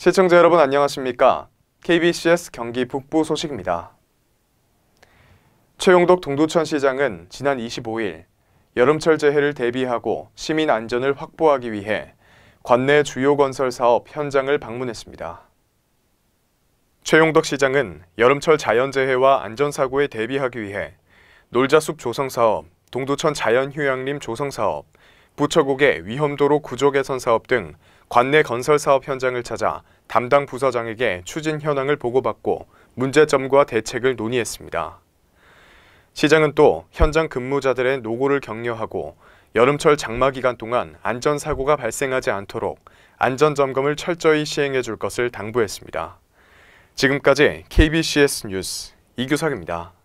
시청자 여러분 안녕하십니까? KBCS 경기 북부 소식입니다. 최용덕 동두천시장은 지난 25일 여름철 재해를 대비하고 시민 안전을 확보하기 위해 관내 주요 건설 사업 현장을 방문했습니다. 최용덕 시장은 여름철 자연재해와 안전사고에 대비하기 위해 놀자숲 조성사업, 동두천 자연휴양림 조성사업, 부처국의 위험도로 구조 개선 사업 등 관내 건설 사업 현장을 찾아 담당 부서장에게 추진 현황을 보고받고 문제점과 대책을 논의했습니다. 시장은 또 현장 근무자들의 노고를 격려하고 여름철 장마 기간 동안 안전사고가 발생하지 않도록 안전점검을 철저히 시행해 줄 것을 당부했습니다. 지금까지 KBCS 뉴스 이규석입니다.